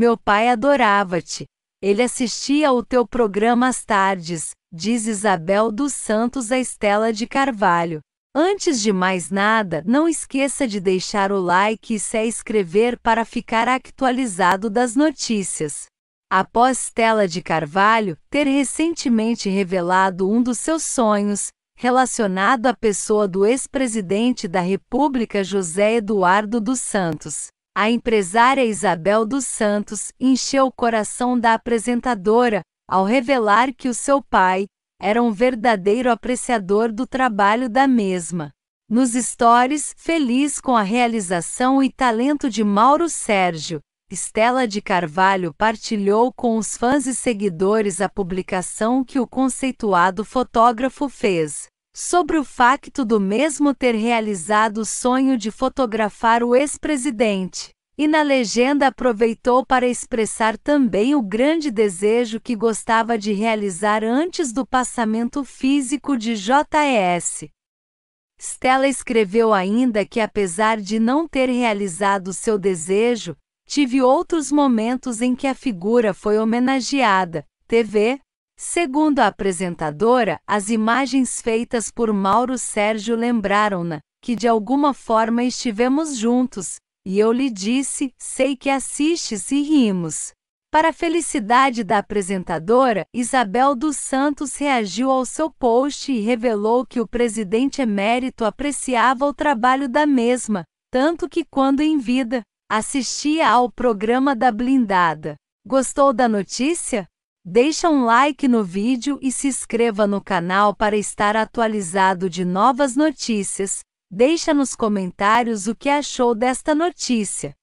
Meu pai adorava-te. Ele assistia ao teu programa às tardes, diz Isabel dos Santos a Estela de Carvalho. Antes de mais nada, não esqueça de deixar o like e se inscrever para ficar atualizado das notícias. Após Stella de Carvalho ter recentemente revelado um dos seus sonhos, relacionado à pessoa do ex-presidente da República José Eduardo dos Santos. A empresária Isabel dos Santos encheu o coração da apresentadora ao revelar que o seu pai era um verdadeiro apreciador do trabalho da mesma. Nos stories, feliz com a realização e talento de Mauro Sérgio, Estela de Carvalho partilhou com os fãs e seguidores a publicação que o conceituado fotógrafo fez sobre o facto do mesmo ter realizado o sonho de fotografar o ex-presidente, e na legenda aproveitou para expressar também o grande desejo que gostava de realizar antes do passamento físico de JS. Stella escreveu ainda que, apesar de não ter realizado seu desejo, tive outros momentos em que a figura foi homenageada. TV, Segundo a apresentadora, as imagens feitas por Mauro Sérgio lembraram-na que de alguma forma estivemos juntos, e eu lhe disse: sei que assistes e rimos. Para a felicidade da apresentadora, Isabel dos Santos reagiu ao seu post e revelou que o presidente emérito apreciava o trabalho da mesma, tanto que, quando em vida, assistia ao programa da blindada. Gostou da notícia? Deixa um like no vídeo e se inscreva no canal para estar atualizado de novas notícias. Deixa nos comentários o que achou desta notícia.